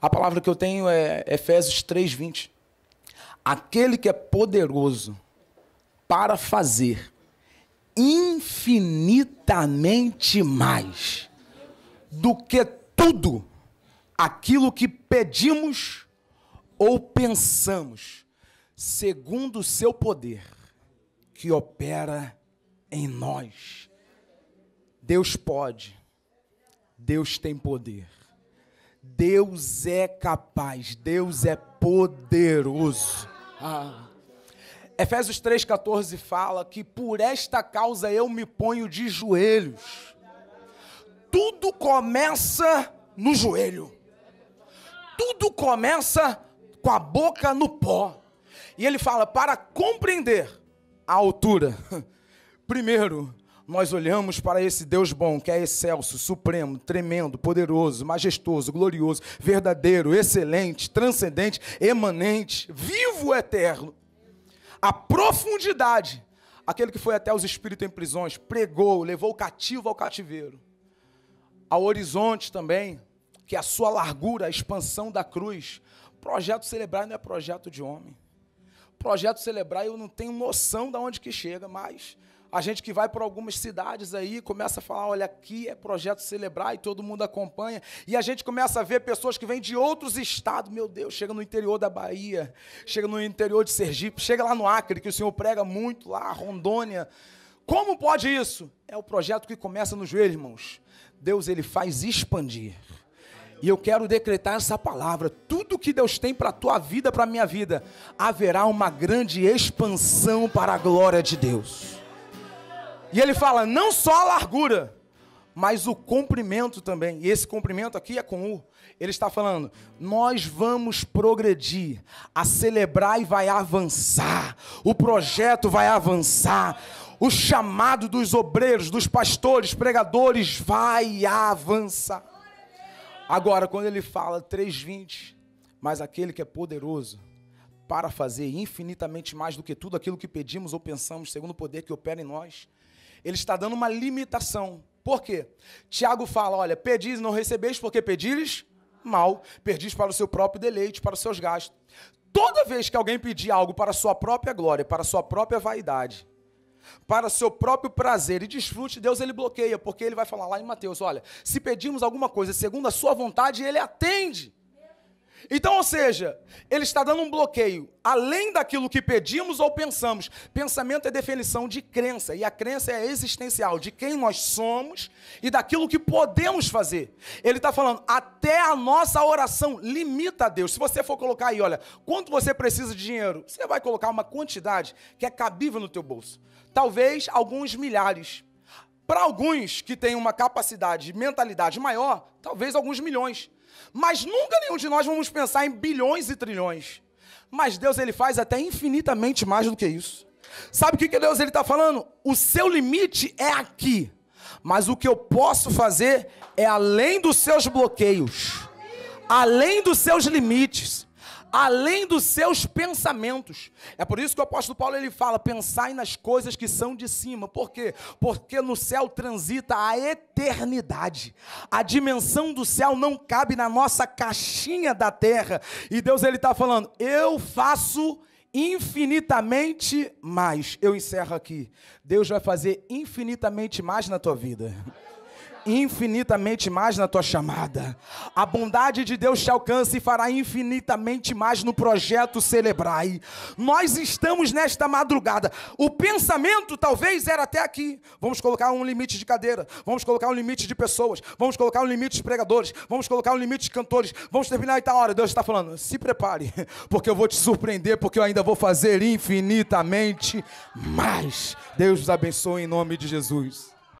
A palavra que eu tenho é Efésios 3:20. Aquele que é poderoso para fazer infinitamente mais do que tudo aquilo que pedimos ou pensamos, segundo o seu poder que opera em nós. Deus pode. Deus tem poder. Deus é capaz, Deus é poderoso. Ah. Efésios 3,14 fala que por esta causa eu me ponho de joelhos. Tudo começa no joelho. Tudo começa com a boca no pó. E ele fala: para compreender a altura, primeiro, nós olhamos para esse Deus bom, que é excelso, supremo, tremendo, poderoso, majestoso, glorioso, verdadeiro, excelente, transcendente, emanente, vivo eterno. A profundidade, aquele que foi até os espíritos em prisões, pregou, levou o cativo ao cativeiro. Ao horizonte também, que é a sua largura, a expansão da cruz. Projeto celebrar não é projeto de homem projeto celebrar, eu não tenho noção de onde que chega, mas a gente que vai por algumas cidades aí, começa a falar: olha, aqui é projeto celebrar e todo mundo acompanha. E a gente começa a ver pessoas que vêm de outros estados. Meu Deus, chega no interior da Bahia, chega no interior de Sergipe, chega lá no Acre, que o Senhor prega muito lá, Rondônia. Como pode isso? É o projeto que começa nos joelhos, irmãos. Deus ele faz expandir. E eu quero decretar essa palavra: tudo que Deus tem para a tua vida, para a minha vida, haverá uma grande expansão para a glória de Deus. E ele fala não só a largura, mas o comprimento também. E esse comprimento aqui é com o. Ele está falando: nós vamos progredir, a celebrar e vai avançar. O projeto vai avançar. O chamado dos obreiros, dos pastores, pregadores vai avançar. Agora, quando ele fala 3:20, mas aquele que é poderoso para fazer infinitamente mais do que tudo aquilo que pedimos ou pensamos, segundo o poder que opera em nós, ele está dando uma limitação. Por quê? Tiago fala: olha, pedis não recebeis, porque pedires mal, pedis para o seu próprio deleite, para os seus gastos. Toda vez que alguém pedir algo para a sua própria glória, para a sua própria vaidade, para seu próprio prazer e desfrute, Deus ele bloqueia, porque ele vai falar lá em Mateus, olha, se pedimos alguma coisa segundo a sua vontade, ele atende. Então, ou seja, ele está dando um bloqueio além daquilo que pedimos ou pensamos. Pensamento é definição de crença, e a crença é existencial, de quem nós somos e daquilo que podemos fazer. Ele está falando, até a nossa oração limita a Deus. Se você for colocar aí, olha, quanto você precisa de dinheiro, você vai colocar uma quantidade que é cabível no teu bolso. Talvez alguns milhares, para alguns que têm uma capacidade mentalidade maior, talvez alguns milhões. Mas nunca nenhum de nós vamos pensar em bilhões e trilhões. Mas Deus ele faz até infinitamente mais do que isso. Sabe o que, que Deus está falando? O seu limite é aqui. Mas o que eu posso fazer é além dos seus bloqueios, além dos seus limites além dos seus pensamentos. É por isso que o apóstolo Paulo ele fala: pensai nas coisas que são de cima. Por quê? Porque no céu transita a eternidade. A dimensão do céu não cabe na nossa caixinha da terra. E Deus ele está falando: eu faço infinitamente mais. Eu encerro aqui. Deus vai fazer infinitamente mais na tua vida infinitamente mais na tua chamada. A bondade de Deus te alcança e fará infinitamente mais no projeto Celebrai. Nós estamos nesta madrugada. O pensamento talvez era até aqui. Vamos colocar um limite de cadeira, vamos colocar um limite de pessoas, vamos colocar um limite de pregadores, vamos colocar um limite de cantores, vamos terminar e tal tá hora. Deus está falando: "Se prepare, porque eu vou te surpreender, porque eu ainda vou fazer infinitamente mais". Deus os abençoe em nome de Jesus.